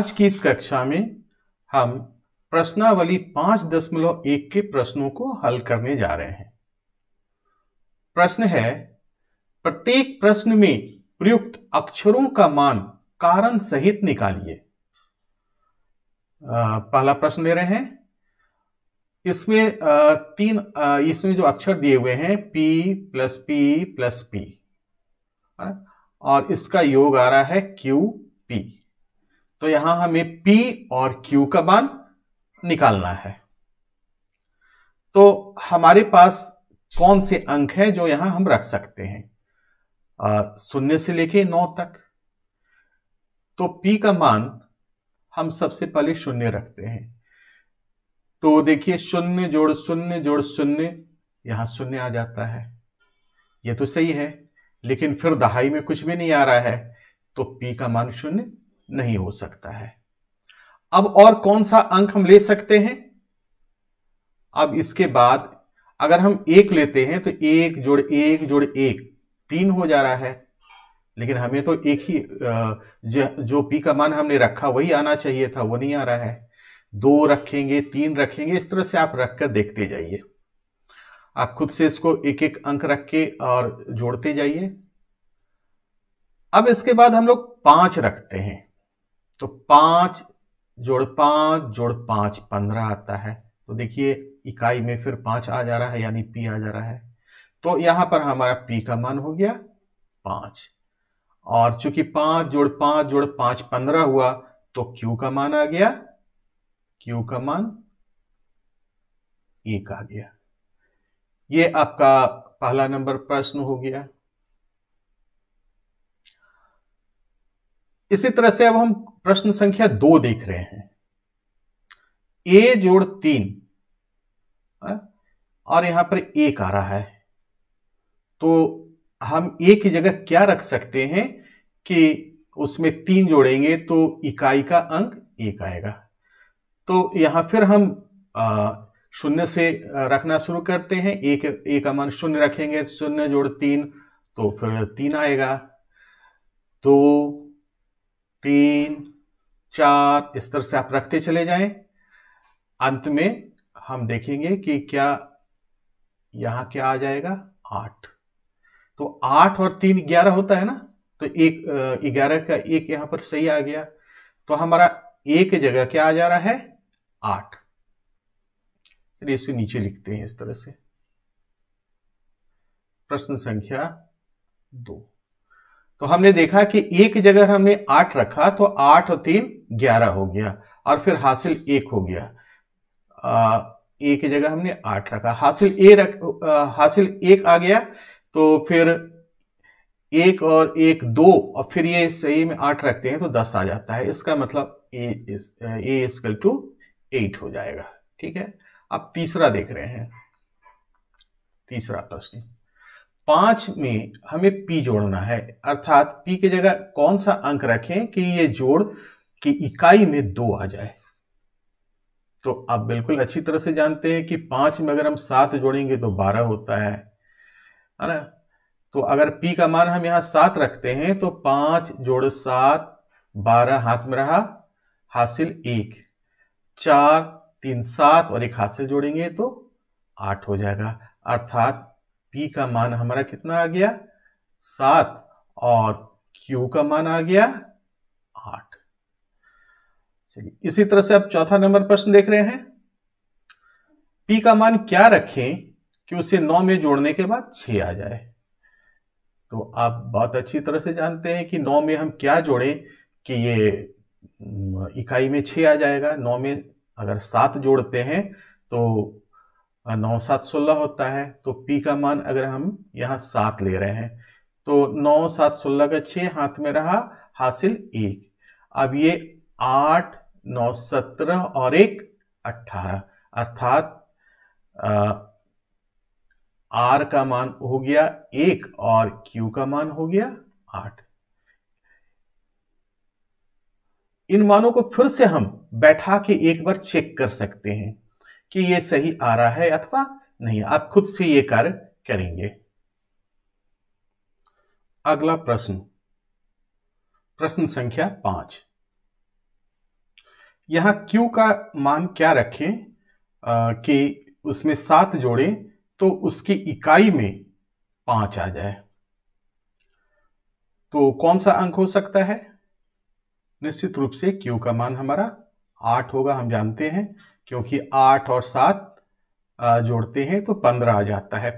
आज की इस कक्षा में हम प्रश्नावली पांच दशमलव एक के प्रश्नों को हल करने जा रहे हैं प्रश्न है प्रत्येक प्रश्न में प्रयुक्त अक्षरों का मान कारण सहित निकालिए पहला प्रश्न ले रहे हैं इसमें तीन इसमें जो अक्षर दिए हुए हैं P plus P plus P और इसका योग आ रहा है क्यू पी तो यहां हमें P और Q का मान निकालना है तो हमारे पास कौन से अंक है जो यहां हम रख सकते हैं शून्य से लेके नौ तक तो P का मान हम सबसे पहले शून्य रखते हैं तो देखिए शून्य जोड़ शून्य जोड़ शून्य यहां शून्य आ जाता है यह तो सही है लेकिन फिर दहाई में कुछ भी नहीं आ रहा है तो P का मान शून्य नहीं हो सकता है अब और कौन सा अंक हम ले सकते हैं अब इसके बाद अगर हम एक लेते हैं तो एक जोड़ एक जोड़ एक तीन हो जा रहा है लेकिन हमें तो एक ही जो जो पी का मान हमने रखा वही आना चाहिए था वो नहीं आ रहा है दो रखेंगे तीन रखेंगे इस तरह से आप रख कर देखते जाइए आप खुद से इसको एक एक अंक रख के और जोड़ते जाइए अब इसके बाद हम लोग पांच रखते हैं तो पांच जोड़ पांच जोड़ पांच पंद्रह आता है तो देखिए इकाई में फिर पांच आ जा रहा है यानी पी आ जा रहा है तो यहां पर हमारा पी का मान हो गया पांच और चूंकि पांच जोड़ पांच जोड़ पांच पंद्रह हुआ तो क्यू का मान आ गया क्यू का मान एक आ गया ये आपका पहला नंबर प्रश्न हो गया इसी तरह से अब हम प्रश्न संख्या दो देख रहे हैं ए जोड़ तीन हाँ, और यहां पर एक आ रहा है तो हम ए की जगह क्या रख सकते हैं कि उसमें तीन जोड़ेंगे तो इकाई का अंक एक आएगा तो यहां फिर हम शून्य से रखना शुरू करते हैं एक एक का मान शून्य रखेंगे शून्य जोड़ तीन तो फिर तीन आएगा तो तीन चार इस तरह से आप रखते चले जाएं अंत में हम देखेंगे कि क्या यहां क्या आ जाएगा आठ तो आठ और तीन ग्यारह होता है ना तो एक ग्यारह का एक यहां पर सही आ गया तो हमारा एक जगह क्या आ जा रहा है आठ चलिए इसे नीचे लिखते हैं इस तरह से प्रश्न संख्या दो तो हमने देखा कि एक जगह हमने आठ रखा तो आठ और तीन ग्यारह हो गया और फिर हासिल एक हो गया एक जगह हमने आठ रखा हासिल ए रख हासिल एक आ गया तो फिर एक और एक दो और फिर ये सही में आठ रखते हैं तो दस आ जाता है इसका मतलब ए इस, ए स्कल टू एट हो जाएगा ठीक है अब तीसरा देख रहे हैं तीसरा प्रश्न पांच में हमें पी जोड़ना है अर्थात पी की जगह कौन सा अंक रखें कि ये जोड़ की इकाई में दो आ जाए तो आप बिल्कुल अच्छी तरह से जानते हैं कि पांच में अगर हम सात जोड़ेंगे तो बारह होता है है ना तो अगर पी का मान हम यहां सात रखते हैं तो पांच जोड़ सात बारह हाथ में रहा हासिल एक चार तीन सात और एक हासिल जोड़ेंगे तो आठ हो जाएगा अर्थात पी का मान हमारा कितना आ गया सात और क्यू का मान आ गया आठ चलिए इसी तरह से आप चौथा नंबर प्रश्न देख रहे हैं पी का मान क्या रखें कि उसे नौ में जोड़ने के बाद छ आ जाए तो आप बहुत अच्छी तरह से जानते हैं कि नौ में हम क्या जोड़ें कि ये इकाई में छ आ जाएगा नौ में अगर सात जोड़ते हैं तो नौ सात सोलह होता है तो पी का मान अगर हम यहाँ सात ले रहे हैं तो नौ सात सोलह का छः हाथ में रहा हासिल एक अब ये आठ नौ सत्रह और एक अट्ठारह अर्थात आर का मान हो गया एक और क्यू का मान हो गया आठ इन मानों को फिर से हम बैठा के एक बार चेक कर सकते हैं कि ये सही आ रहा है अथवा नहीं आप खुद से ये कार्य करेंगे अगला प्रश्न प्रश्न संख्या पांच यहां Q का मान क्या रखें कि उसमें सात जोड़े तो उसकी इकाई में पांच आ जाए तो कौन सा अंक हो सकता है निश्चित रूप से Q का मान हमारा आठ होगा हम जानते हैं क्योंकि आठ और सात जोड़ते हैं तो पंद्रह आ जाता है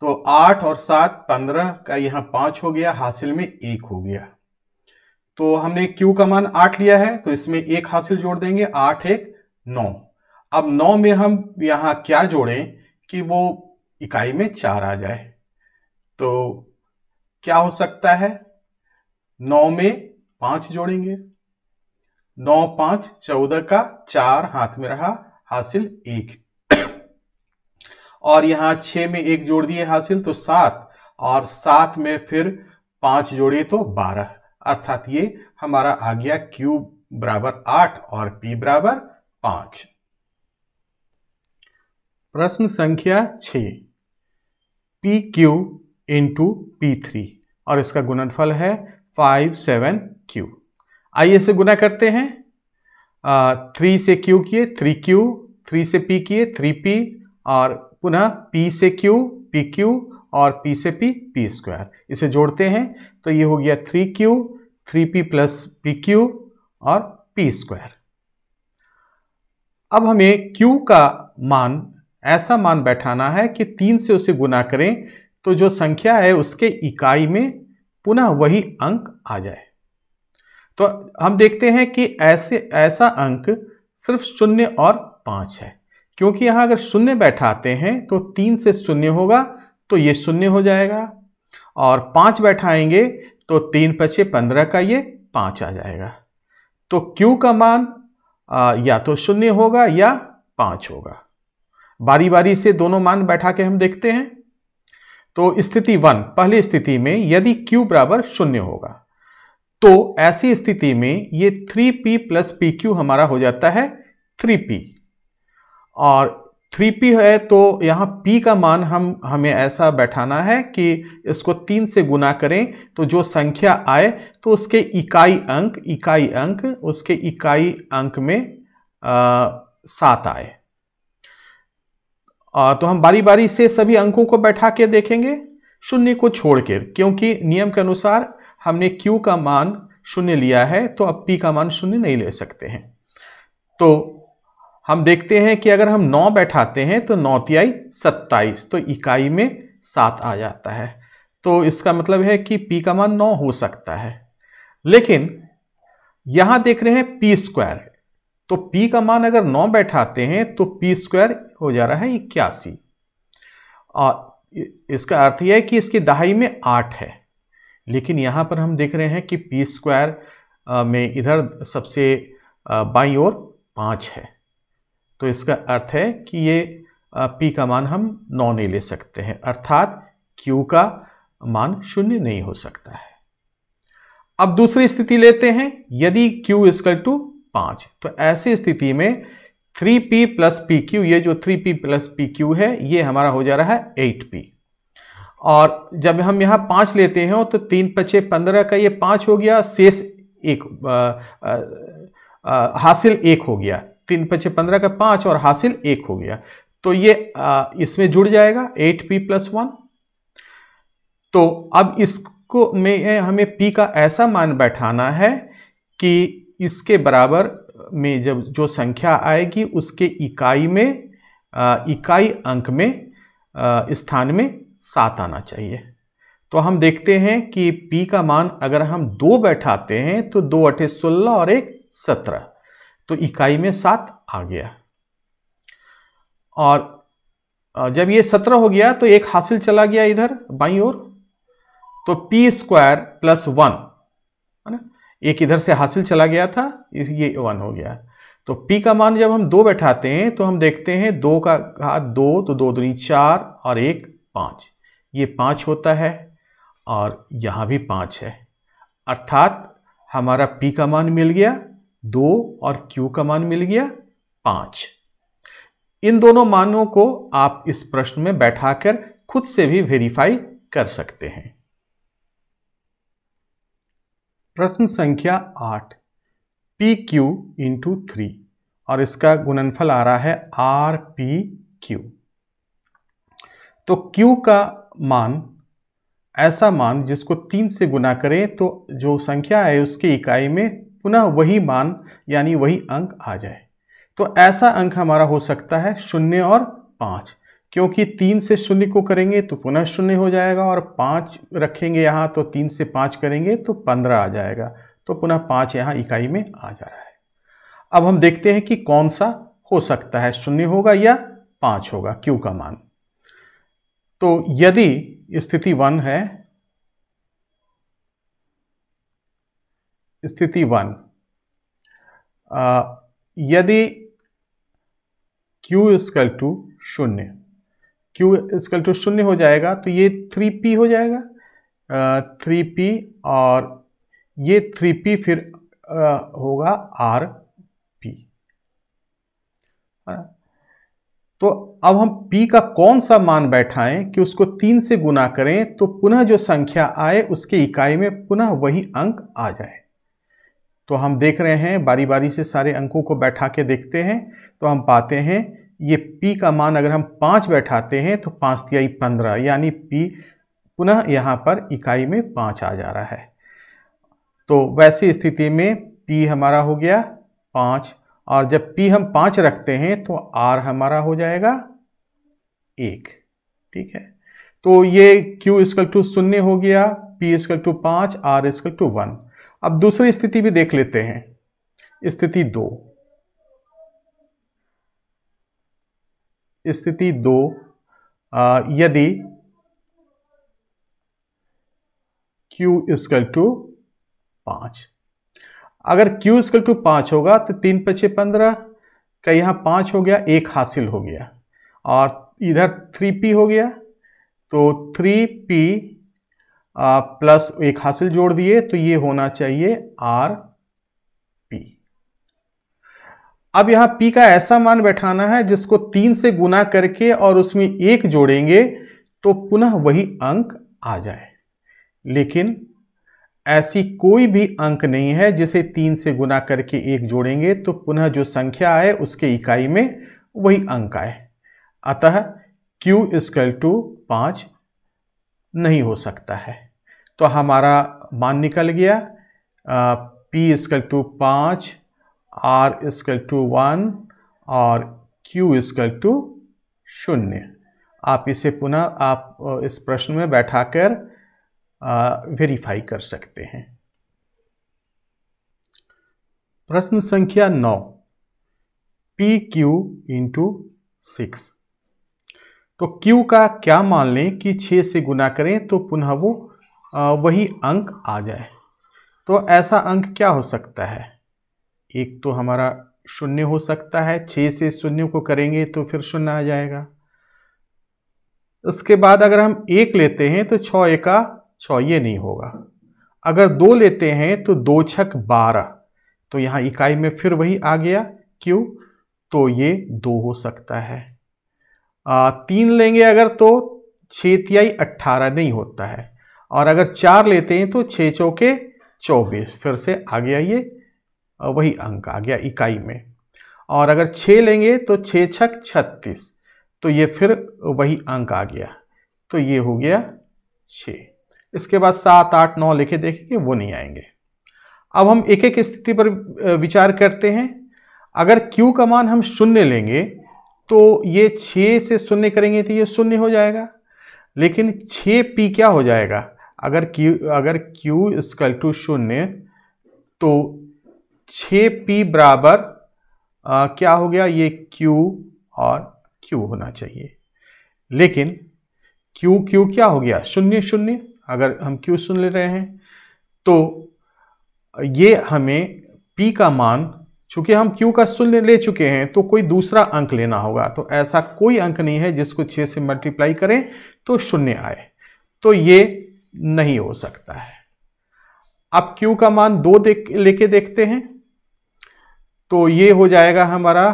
तो आठ और सात पंद्रह का यहां पांच हो गया हासिल में एक हो गया तो हमने Q का मान आठ लिया है तो इसमें एक हासिल जोड़ देंगे आठ एक नौ अब नौ में हम यहां क्या जोड़ें कि वो इकाई में चार आ जाए तो क्या हो सकता है नौ में पांच जोड़ेंगे नौ पांच चौदह का चार हाथ में रहा हासिल एक और यहां छह में एक जोड़ दिए हासिल तो सात और सात में फिर पांच जोड़े तो बारह अर्थात ये हमारा आ गया क्यू बराबर आठ और पी बराबर पांच प्रश्न संख्या छ P Q into P three और इसका गुणनफल है फाइव सेवन क्यू आइए से गुना करते हैं थ्री से क्यू किए थ्री क्यू थ्री से पी किए थ्री पी और पुनः पी से क्यू पी क्यू और पी से पी पी स्क्वायर इसे जोड़ते हैं तो ये हो गया three Q three P plus P Q और पी स्क्वायर अब हमें क्यू का मान ऐसा मान बैठाना है कि तीन से उसे गुना करें तो जो संख्या है उसके इकाई में पुनः वही अंक आ जाए तो हम देखते हैं कि ऐसे ऐसा अंक सिर्फ शून्य और पाँच है क्योंकि यहाँ अगर शून्य बैठाते हैं तो तीन से शून्य होगा तो ये शून्य हो जाएगा और पाँच बैठाएंगे तो तीन पचे पंद्रह का ये पाँच आ जाएगा तो Q का मान या तो शून्य होगा या पाँच होगा बारी बारी से दोनों मान बैठा के हम देखते हैं तो स्थिति वन पहली स्थिति में यदि Q बराबर शून्य होगा तो ऐसी स्थिति में ये three P plus P Q हमारा हो जाता है थ्री पी और थ्री पी है तो यहाँ पी का मान हम हमें ऐसा बैठाना है कि इसको तीन से गुना करें तो जो संख्या आए तो उसके इकाई अंक इकाई अंक उसके इकाई अंक में सात आए आ, तो हम बारी बारी से सभी अंकों को बैठा के देखेंगे शून्य को छोड़ के क्योंकि नियम के अनुसार हमने Q का मान शून्य लिया है तो अब P का मान शून्य नहीं ले सकते हैं तो हम देखते हैं कि अगर हम नौ बैठाते हैं तो नौ तिहाई सत्ताईस तो इकाई में सात आ जाता है तो इसका मतलब है कि P का मान नौ हो सकता है लेकिन यहां देख रहे हैं P स्क्वायर तो P का मान अगर नौ बैठाते हैं तो P स्क्वायर हो जा रहा है इक्यासी और इसका अर्थ यह है कि इसकी दहाई में आठ है लेकिन यहाँ पर हम देख रहे हैं कि पी स्क्वायर में इधर सबसे बाई और पाँच है तो इसका अर्थ है कि ये पी का मान हम नौ नहीं ले सकते हैं अर्थात क्यू का मान शून्य नहीं हो सकता है अब दूसरी स्थिति लेते हैं यदि क्यू इसकल टू पाँच तो ऐसी स्थिति में three P plus P Q ये जो three P plus P Q है ये हमारा हो जा रहा है एट पी और जब हम यहाँ पाँच लेते हैं तो तीन पचे पंद्रह का ये पाँच हो गया शेष एक आ, आ, आ, हासिल एक हो गया तीन पचे पंद्रह का पाँच और हासिल एक हो गया तो ये इसमें जुड़ जाएगा एट पी प्लस वन तो अब इसको में हमें पी का ऐसा मान बैठाना है कि इसके बराबर में जब जो संख्या आएगी उसके इकाई में इकाई अंक में स्थान में सात आना चाहिए तो हम देखते हैं कि P का मान अगर हम दो बैठाते हैं तो दो अठे सोलह और एक सत्रह तो इकाई में सात आ गया और जब ये सत्रह हो गया तो एक हासिल चला गया इधर बाई ओर तो पी स्क्वायर प्लस वन है ना एक इधर से हासिल चला गया था ये वन हो गया तो p का मान जब हम दो बैठाते हैं तो हम देखते हैं दो का घात हाँ, दो तो दो दूनी चार और एक पाँच ये पाँच होता है और यहाँ भी पाँच है अर्थात हमारा P का मान मिल गया दो और Q का मान मिल गया पाँच इन दोनों मानों को आप इस प्रश्न में बैठाकर खुद से भी वेरीफाई कर सकते हैं प्रश्न संख्या आठ पी क्यू इंटू थ्री और इसका गुणनफल आ रहा है आर पी क्यू तो Q का मान ऐसा मान जिसको तीन से गुना करें तो जो संख्या है उसके इकाई में पुनः वही मान यानी वही अंक आ जाए तो ऐसा अंक हमारा हो सकता है शून्य और पाँच क्योंकि तीन से शून्य को करेंगे तो पुनः शून्य हो जाएगा और पाँच रखेंगे यहाँ तो तीन से पाँच करेंगे तो पंद्रह आ जाएगा तो पुनः पाँच यहाँ इकाई में आ जा रहा है अब हम देखते हैं कि कौन सा हो सकता है शून्य होगा या पाँच होगा क्यू का मान तो यदि स्थिति वन है स्थिति वन यदि Q स्कल टू शून्य क्यू स्कल टू शून्य हो जाएगा तो ये थ्री पी हो जाएगा थ्री पी और ये थ्री पी फिर आ, होगा आर पी तो अब हम p का कौन सा मान बैठाएं कि उसको तीन से गुना करें तो पुनः जो संख्या आए उसके इकाई में पुनः वही अंक आ जाए तो हम देख रहे हैं बारी बारी से सारे अंकों को बैठा के देखते हैं तो हम पाते हैं ये p का मान अगर हम पाँच बैठाते हैं तो पाँच तिहाई पंद्रह यानी p पुनः यहाँ पर इकाई में पाँच आ जा रहा है तो वैसी स्थिति में p हमारा हो गया पाँच और जब P हम पाँच रखते हैं तो R हमारा हो जाएगा एक ठीक है तो ये Q इसकल टू शून्य हो गया P इसकल टू पाँच आर इसकल टू वन अब दूसरी स्थिति भी देख लेते हैं स्थिति दो स्थिति दो आ, यदि Q इसकल टू पाँच अगर क्यू स्कल टू पाँच होगा तो तीन पचे पंद्रह का यहाँ पाँच हो गया एक हासिल हो गया और इधर थ्री पी हो गया तो थ्री पी प्लस एक हासिल जोड़ दिए तो ये होना चाहिए आर पी अब यहाँ पी का ऐसा मान बैठाना है जिसको तीन से गुना करके और उसमें एक जोड़ेंगे तो पुनः वही अंक आ जाए लेकिन ऐसी कोई भी अंक नहीं है जिसे तीन से गुना करके एक जोड़ेंगे तो पुनः जो संख्या आए उसके इकाई में वही अंक आए अतः Q स्क्वल टू पाँच नहीं हो सकता है तो हमारा मान निकल गया आ, P स्क्वल टू पाँच R स्क्वल टू वन और Q स्क्वल टू शून्य आप इसे पुनः आप इस प्रश्न में बैठाकर वेरीफाई कर सकते हैं प्रश्न संख्या नौ पी क्यू इंटू सिक्स तो Q का क्या मान लें कि 6 से गुना करें तो पुनः वो वही अंक आ जाए तो ऐसा अंक क्या हो सकता है एक तो हमारा शून्य हो सकता है 6 से शून्य को करेंगे तो फिर शून्य आ जाएगा उसके बाद अगर हम एक लेते हैं तो छ एका सो ये नहीं होगा अगर दो लेते हैं तो दो छक बारह तो यहाँ इकाई में फिर वही आ गया क्यों तो ये दो हो सकता है आ, तीन लेंगे अगर तो छः तिहाई अट्ठारह नहीं होता है और अगर चार लेते हैं तो छः चौके चौबीस फिर से आ गया ये वही अंक आ गया इकाई में और अगर छः लेंगे तो छः छक छत्तीस तो ये फिर वही अंक आ गया तो ये हो गया छः इसके बाद सात आठ नौ लिखे देखेंगे वो नहीं आएंगे अब हम एक एक स्थिति पर विचार करते हैं अगर Q का मान हम शून्य लेंगे तो ये छः से शून्य करेंगे तो ये शून्य हो जाएगा लेकिन छः पी क्या हो जाएगा अगर Q अगर Q स्कल टू शून्य तो छ पी बराबर आ, क्या हो गया ये Q और Q होना चाहिए लेकिन Q Q क्या हो गया शून्य शून्य अगर हम Q सुन ले रहे हैं तो ये हमें P का मान चूंकि हम Q का शून्य ले चुके हैं तो कोई दूसरा अंक लेना होगा तो ऐसा कोई अंक नहीं है जिसको 6 से मल्टीप्लाई करें तो शून्य आए तो ये नहीं हो सकता है अब Q का मान दो देख लेके देखते हैं तो ये हो जाएगा हमारा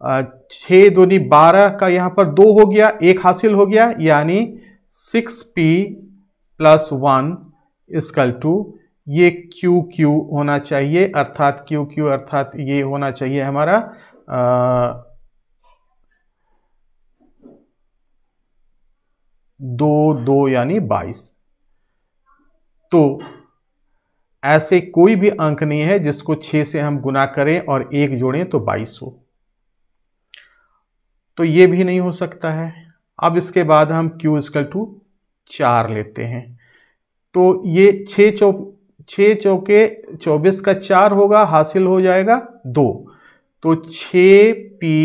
छः दूनी बारह का यहाँ पर दो हो गया एक हासिल हो गया यानी six P plus one is equal to ये क्यू क्यू होना चाहिए अर्थात क्यू क्यू अर्थात ये होना चाहिए हमारा दो दो यानी बाईस तो ऐसे कोई भी अंक नहीं है जिसको छह से हम गुना करें और एक जोड़ें तो बाईस हो तो ये भी नहीं हो सकता है अब इसके बाद हम Q इजकल टू चार लेते हैं तो ये छः चौ छः चौके चौबीस का चार होगा हासिल हो जाएगा दो तो छ पी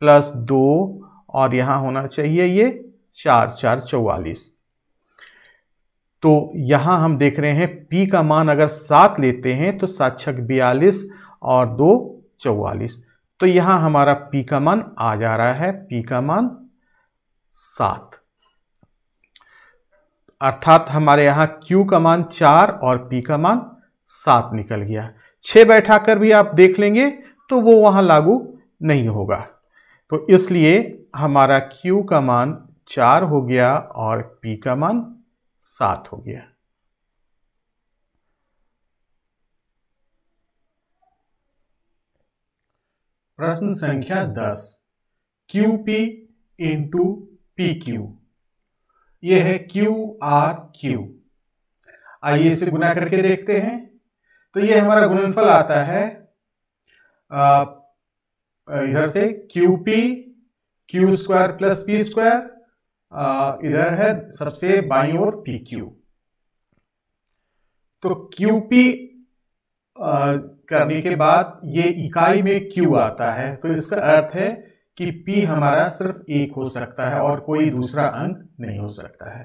प्लस दो और यहाँ होना चाहिए ये चार चार चौवालीस तो यहाँ हम देख रहे हैं पी का मान अगर सात लेते हैं तो सात छक बयालीस और दो चौवालीस तो यहां हमारा पी का मान आ जा रहा है पी का मान सात अर्थात हमारे यहां Q का मान चार और P का मान सात निकल गया छह बैठाकर भी आप देख लेंगे तो वो वहां लागू नहीं होगा तो इसलिए हमारा Q का मान चार हो गया और P का मान सात हो गया प्रश्न संख्या दस Q P into P Q ये है क्यू आर क्यू आइए इसे गुना करके देखते हैं तो ये हमारा गुणनफल आता है इधर से Q P Q square plus P square इधर है सबसे बाई और पी क्यू तो क्यू पी करने के बाद ये इकाई में क्यू आता है तो इसका अर्थ है कि पी हमारा सिर्फ एक हो सकता है और कोई दूसरा अंक नहीं हो सकता है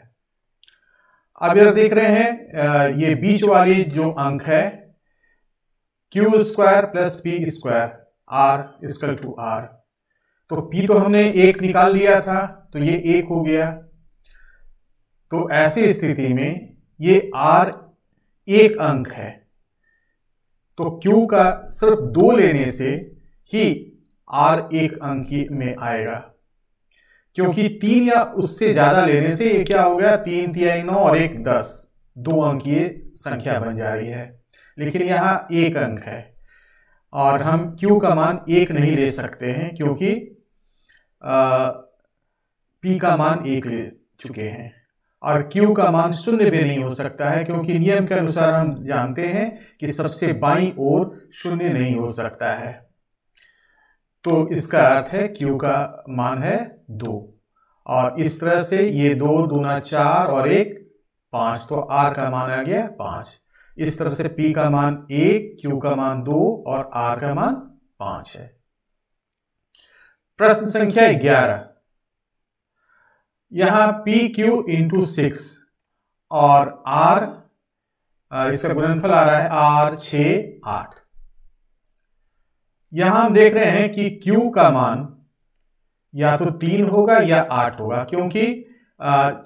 अब यह देख रहे हैं ये बीच वाली जो अंक है Q square plus P square R equal to R तो पी तो हमने एक निकाल लिया था तो ये एक हो गया तो ऐसी स्थिति में ये आर एक अंक है तो Q का सिर्फ दो लेने से ही R एक अंक में आएगा क्योंकि तीन या उससे ज्यादा लेने से ये क्या हो गया तीन तिहाई नौ और एक दस दो अंकीय संख्या बन जा रही है लेकिन यहां एक अंक है और हम Q का मान एक नहीं ले सकते हैं क्योंकि आ, P का मान एक ले चुके हैं और Q का मान शून्य भी नहीं हो सकता है क्योंकि नियम के अनुसार हम जानते हैं कि सबसे बाई और शून्य नहीं हो सकता है तो इसका अर्थ है Q का मान है दो और इस तरह से ये दो दूना चार और एक पांच तो R का मान आ गया पांच इस तरह से P का मान एक Q का मान दो और R का मान पांच है प्रश्न संख्या ग्यारह यहां पी क्यू इंटू सिक्स और आर इसका गुणनफल आ रहा है आर छ आठ यहां हम देख रहे हैं कि क्यू का मान या तो तीन होगा या आठ होगा क्योंकि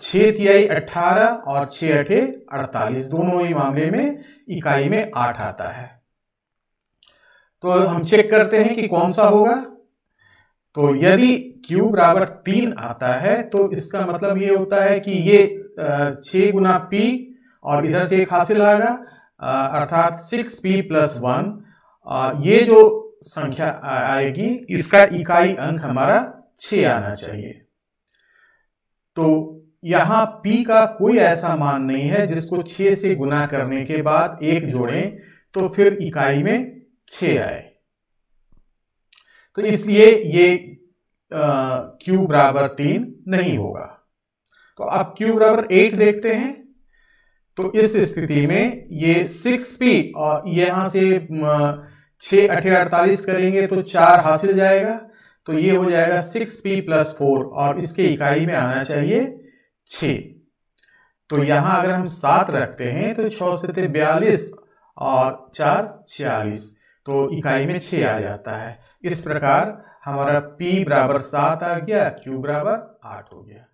छः तिहाई अठारह और छह अठे अड़तालीस दोनों ही मामले में इकाई में आठ आता है तो हम चेक करते हैं कि कौन सा होगा तो यदि क्यू बराबर तीन आता है तो इसका मतलब ये होता है कि ये छ गुना पी और इधर से एक हासिल आएगा अर्थात सिक्स पी प्लस वन ये जो संख्या आएगी इसका इकाई अंक हमारा छ आना चाहिए तो यहां p का कोई ऐसा मान नहीं है जिसको छ से गुना करने के बाद एक जोड़ें तो फिर इकाई में छ आए तो इसलिए ये क्यू बराबर तीन नहीं होगा तो आप क्यू बराबर एट देखते हैं तो इस स्थिति में ये सिक्स पी और यहां से छ अठे अड़तालीस करेंगे तो चार हासिल जाएगा तो ये हो जाएगा सिक्स पी प्लस फोर और इसके इकाई में आना चाहिए छ तो यहां अगर हम सात रखते हैं तो छ से बयालीस और चार छियालीस तो इकाई में छ आ जाता है इस प्रकार हमारा p बराबर सात आ गया q बराबर आठ हो गया